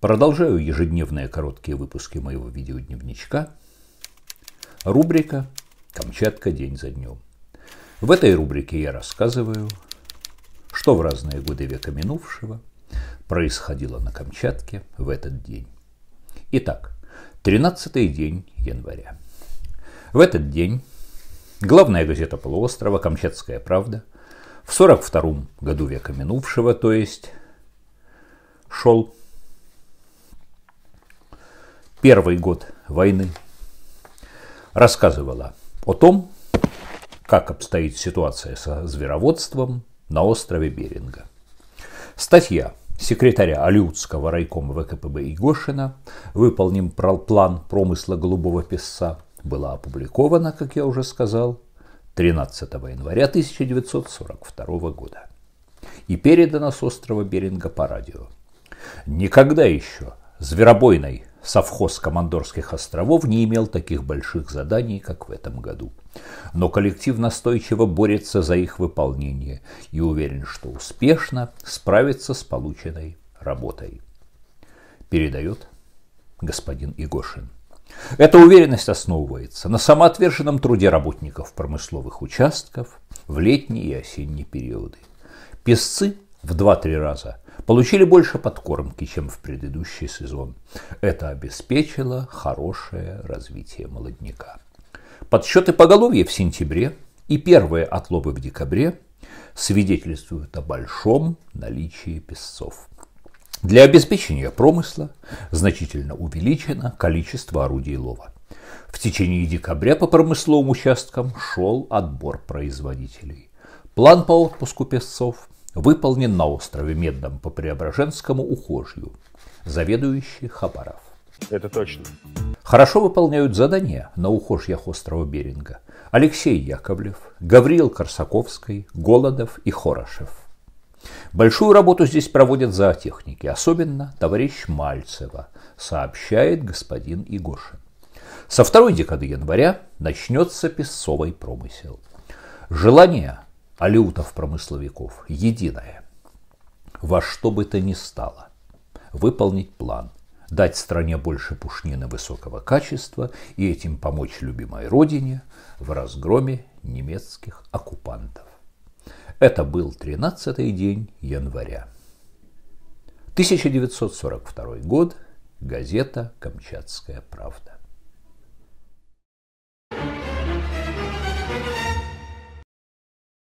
Продолжаю ежедневные короткие выпуски моего видеодневничка. Рубрика «Камчатка день за днем». В этой рубрике я рассказываю, что в разные годы века минувшего происходило на Камчатке в этот день. Итак, 13 день января. В этот день главная газета полуострова «Камчатская правда» в 42 году века минувшего, то есть шел первый год войны, рассказывала о том, как обстоит ситуация со звероводством на острове Беринга. Статья секретаря Алиутского райкома ВКПБ Игошина «Выполним план промысла голубого песца» была опубликована, как я уже сказал, 13 января 1942 года и передана с острова Беринга по радио. Никогда еще зверобойной Совхоз Командорских островов не имел таких больших заданий, как в этом году. Но коллектив настойчиво борется за их выполнение и уверен, что успешно справится с полученной работой. Передает господин Игошин. Эта уверенность основывается на самоотверженном труде работников промысловых участков в летние и осенние периоды. Песцы в 2-3 раза – получили больше подкормки, чем в предыдущий сезон. Это обеспечило хорошее развитие молодняка. Подсчеты поголовья в сентябре и первые отловы в декабре свидетельствуют о большом наличии песцов. Для обеспечения промысла значительно увеличено количество орудий лова. В течение декабря по промысловым участкам шел отбор производителей. План по отпуску песцов выполнен на острове Медном по Преображенскому ухожью. Заведующий Хабаров. Это точно. Хорошо выполняют задания на ухожьях острова Беринга. Алексей Яковлев, Гавриил Корсаковский, Голодов и Хорошев. Большую работу здесь проводят зоотехники, особенно товарищ Мальцева, сообщает господин Игошин. Со второй декады января начнется песцовый промысел. Желание алютов промысловиков единое. Во что бы то ни стало, выполнить план, дать стране больше пушнины высокого качества и этим помочь любимой родине в разгроме немецких оккупантов. Это был 13-й день января. 1942 год, газета «Камчатская правда».